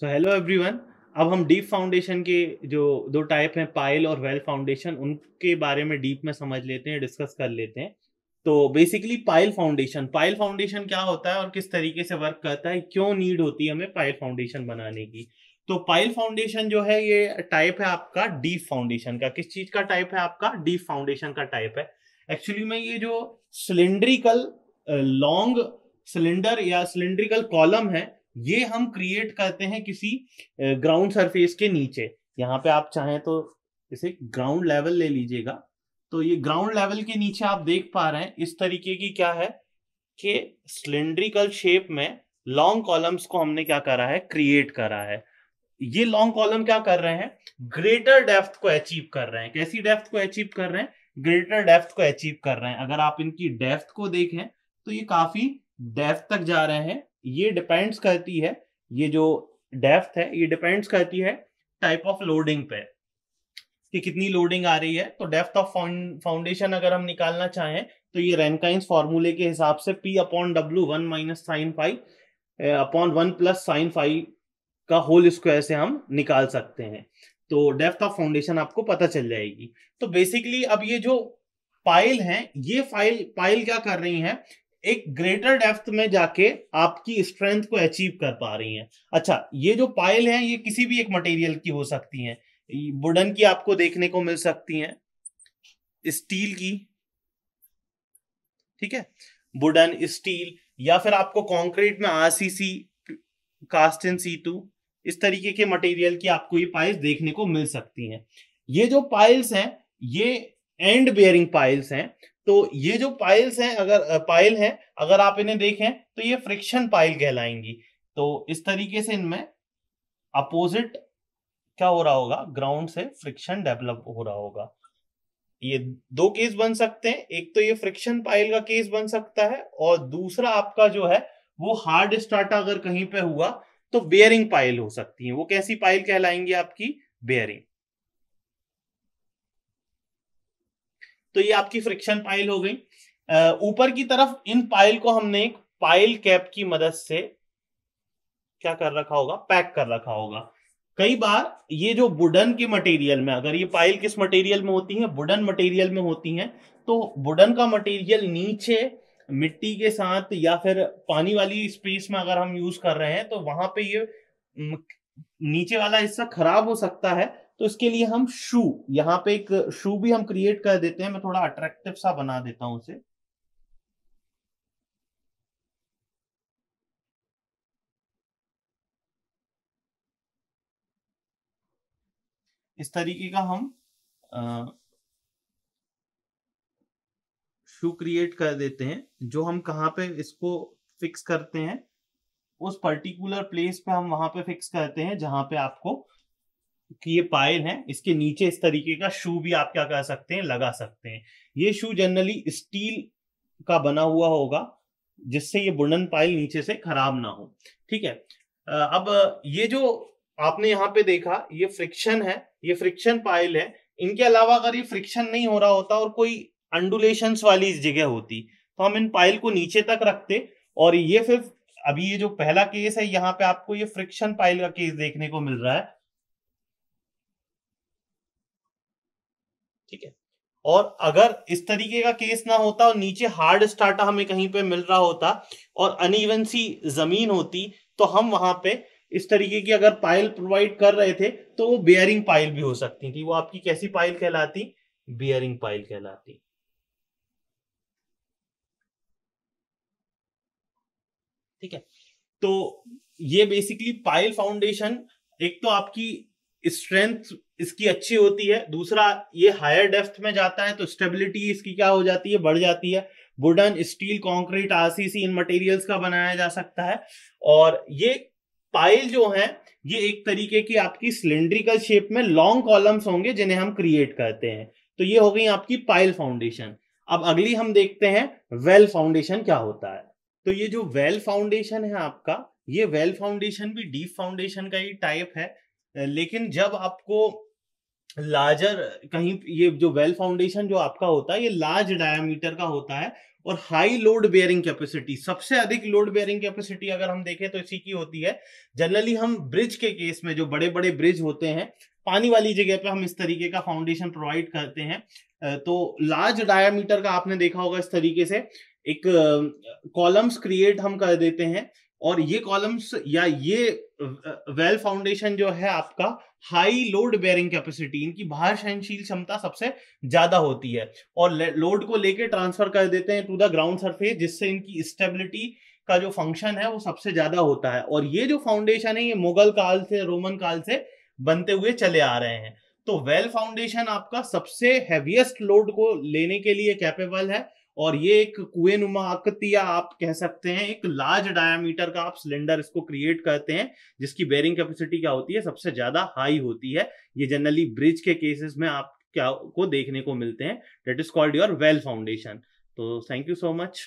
so hello everyone अब हम deep foundation के जो दो टाइप हैं पाइल और वेल फाउंडेशन उनके बारे में डीप में समझ लेते हैं डिस्कस कर लेते हैं तो basically pile foundation pile foundation क्या होता है और किस तरीके से वर्क करता है क्यों नीड होती है हमें पाइल फाउंडेशन बनाने की तो पाइल फाउंडेशन जो है ये टाइप है आपका डीप फाउंडेशन का किस चीज का टाइप है आपका डीप फाउंडेशन का टाइप है एक्चुअली में ये जो सिलेंड्रिकल लॉन्ग सिलेंडर या सिलेंड्रिकल कॉलम है ये हम क्रिएट करते हैं किसी ग्राउंड सरफेस के नीचे यहाँ पे आप चाहें तो इसे ग्राउंड लेवल ले लीजिएगा तो ये ग्राउंड लेवल के नीचे आप देख पा रहे हैं इस तरीके की क्या है कि सिलेंड्रिकल शेप में लॉन्ग कॉलम्स को हमने क्या करा है क्रिएट करा है ये लॉन्ग कॉलम क्या कर रहे हैं ग्रेटर डेफ्थ को अचीव कर रहे हैं कैसी डेफ्थ को अचीव कर रहे हैं ग्रेटर डेफ्थ को अचीव कर रहे हैं अगर आप इनकी डेफ्थ को देखें तो ये काफी डेप्थ तक जा रहे हैं ये डिपेंड्स करती है ये जो डेप्थ है ये डिपेंड्स करती है टाइप ऑफ लोडिंग पे कि कितनी लोडिंग आ रही है तो डेप्थ ऑफ फाउंडेशन अगर हम निकालना चाहें तो ये रेनकाइंस फॉर्मूले के हिसाब से P upon W one minus sine five upon one plus sine five का होल स्क्वायर से हम निकाल सकते हैं तो डेप्थ ऑफ फाउंडेशन आपको पता चल जाएगी तो बेसिकली अब ये जो पाइल है ये फाइल पाइल क्या कर रही है एक ग्रेटर डेप्थ में जाके आपकी स्ट्रेंथ को अचीव कर पा रही हैं अच्छा ये जो पायल हैं ये किसी भी एक मटेरियल की हो सकती हैं वुडन की आपको देखने को मिल सकती हैं स्टील की ठीक है वुडन स्टील या फिर आपको कंक्रीट में RCC cast in situ इस तरीके के मटेरियल की आपको ये पाइल्स देखने को मिल सकती हैं ये जो पाइल्स हैं ये एंड बेयरिंग पाइल्स हैं तो ये जो पाइल्स हैं अगर पाइल हैं अगर आप इन्हें देखें तो ये फ्रिक्शन पाइल कहलाएंगी तो इस तरीके से इनमें अपोजिट क्या हो रहा होगा ग्राउंड से फ्रिक्शन डेवलप हो रहा होगा ये दो केस बन सकते हैं एक तो ये फ्रिक्शन पाइल का केस बन सकता है और दूसरा आपका जो है वो हार्ड स्टार्टा अगर कहीं पे हुआ तो बेयरिंग पाइल हो सकती है वो कैसी पाइल कहलाएंगी आपकी बेयरिंग तो ये आपकी फ्रिक्शन पाइल हो गई ऊपर की तरफ इन पाइल को हमने एक पाइल कैप की मदद से क्या कर रखा होगा पैक कर रखा होगा कई बार ये जो वुडन के मटेरियल में अगर ये पाइल किस मटेरियल में होती है वुडन मटेरियल में होती है तो वुडन का मटेरियल नीचे मिट्टी के साथ या फिर पानी वाली स्पेस में अगर हम यूज कर रहे हैं तो वहां पे ये नीचे वाला हिस्सा खराब हो सकता है तो इसके लिए हम शू यहाँ पे एक शू भी हम क्रिएट कर देते हैं मैं थोड़ा अट्रैक्टिव सा बना देता हूं उसे इस तरीके का हम शू क्रिएट कर देते हैं जो हम कहां पे इसको फिक्स करते हैं उस पर्टिकुलर प्लेस पे हम वहां पे फिक्स करते हैं जहां पे आपको कि ये पायल है इसके नीचे इस तरीके का शू भी आप क्या कर सकते हैं लगा सकते हैं ये शू जनरली स्टील का बना हुआ होगा जिससे ये बुंडन पायल नीचे से खराब ना हो ठीक है अब ये जो आपने यहाँ पे देखा ये फ्रिक्शन है ये फ्रिक्शन पायल है इनके अलावा अगर ये फ्रिक्शन नहीं हो रहा होता और कोई अंडुलेशन वाली इस जगह होती तो हम इन पायल को नीचे तक रखते और ये फिर अभी ये जो पहला केस है यहाँ पे आपको ये फ्रिक्शन पायल का केस देखने को मिल रहा है ठीक है और अगर इस तरीके का केस ना होता और नीचे हार्ड स्टार्टा हमें कहीं पे मिल रहा होता और अनइवन सी जमीन होती तो हम वहां पे इस तरीके की अगर पाइल प्रोवाइड कर रहे थे तो वो बियरिंग पाइल भी हो सकती थी वो आपकी कैसी पाइल कहलाती बियरिंग पाइल कहलाती ठीक है तो ये बेसिकली पाइल फाउंडेशन एक तो आपकी स्ट्रेंथ इसकी अच्छी होती है दूसरा ये हायर डेप्थ में जाता है तो स्टेबिलिटी इसकी क्या हो जाती है बढ़ जाती है वुडन स्टील कॉन्क्रीट आरसीसी इन मटेरियल्स का बनाया जा सकता है और ये पाइल जो है ये एक तरीके की आपकी सिलेंड्रिकल शेप में लॉन्ग कॉलम्स होंगे जिन्हें हम क्रिएट करते हैं तो ये हो गई आपकी पाइल फाउंडेशन अब अगली हम देखते हैं वेल फाउंडेशन क्या होता है तो ये जो वेल फाउंडेशन है आपका ये वेल फाउंडेशन भी डीप फाउंडेशन का ही टाइप है लेकिन जब आपको लार्जर कहीं ये जो वेल फाउंडेशन जो आपका होता है ये लार्ज डायमीटर का होता है और हाई लोड बेयरिंग कैपेसिटी सबसे अधिक लोड बेयरिंग कैपेसिटी अगर हम देखें तो इसी की होती है जनरली हम ब्रिज के केस में जो बड़े बड़े ब्रिज होते हैं पानी वाली जगह पे हम इस तरीके का फाउंडेशन प्रोवाइड करते हैं तो लार्ज डायामीटर का आपने देखा होगा इस तरीके से एक कॉलम्स क्रिएट हम कर देते हैं और ये कॉलम्स या ये वेल फाउंडेशन जो है आपका हाई लोड बेयरिंग कैपेसिटी इनकी बाहर सहनशील क्षमता सबसे ज्यादा होती है और लोड को लेके ट्रांसफर कर देते हैं टू द ग्राउंड सरफेस जिससे इनकी स्टेबिलिटी का जो फंक्शन है वो सबसे ज्यादा होता है और ये जो फाउंडेशन है ये मुगल काल से रोमन काल से बनते हुए चले आ रहे हैं तो वेल फाउंडेशन आपका सबसे हैवीएस्ट लोड को लेने के लिए कैपेबल है और ये एक कुएं नुमा आकृति या आप कह सकते हैं एक लार्ज डायामीटर का आप सिलेंडर इसको क्रिएट करते हैं जिसकी बेरिंग कैपेसिटी क्या होती है सबसे ज्यादा हाई होती है ये जनरली ब्रिज के केसेस में आप क्या को देखने को मिलते हैं that is called your well foundation तो थैंक यू सो मच